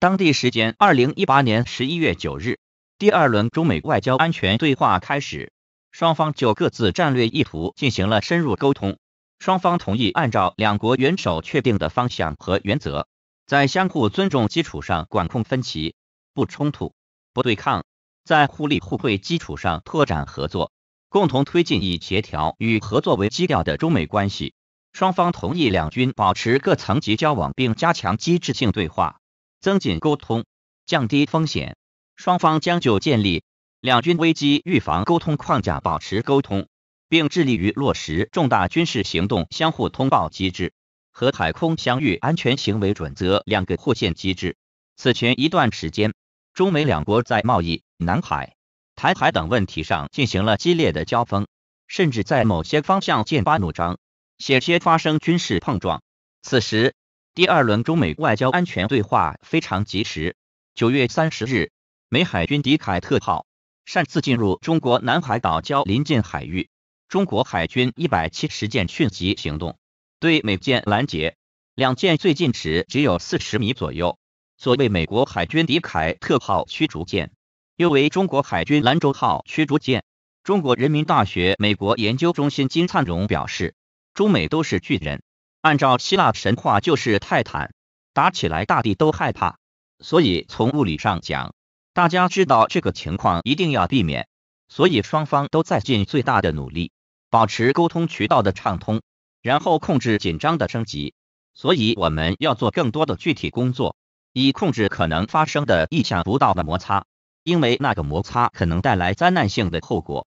当地时间二零一八年十一月九日，第二轮中美外交安全对话开始，双方就各自战略意图进行了深入沟通。双方同意按照两国元首确定的方向和原则，在相互尊重基础上管控分歧，不冲突、不对抗，在互利互惠基础上拓展合作，共同推进以协调与合作为基调的中美关系。双方同意两军保持各层级交往，并加强机制性对话。增进沟通，降低风险，双方将就建立两军危机预防沟通框架保持沟通，并致力于落实重大军事行动相互通报机制和海空相遇安全行为准则两个互现机制。此前一段时间，中美两国在贸易、南海、台海等问题上进行了激烈的交锋，甚至在某些方向剑拔弩张，险些发生军事碰撞。此时，第二轮中美外交安全对话非常及时。九月三十日，美海军迪凯特号擅自进入中国南海岛礁临近海域，中国海军一百七十舰迅即行动，对美舰拦截，两舰最近时只有四十米左右。所谓美国海军迪凯特号驱逐舰，又为中国海军兰州号驱逐舰。中国人民大学美国研究中心金灿荣表示，中美都是巨人。按照希腊神话，就是泰坦打起来，大地都害怕。所以从物理上讲，大家知道这个情况一定要避免。所以双方都在尽最大的努力，保持沟通渠道的畅通，然后控制紧张的升级。所以我们要做更多的具体工作，以控制可能发生的意想不到的摩擦，因为那个摩擦可能带来灾难性的后果。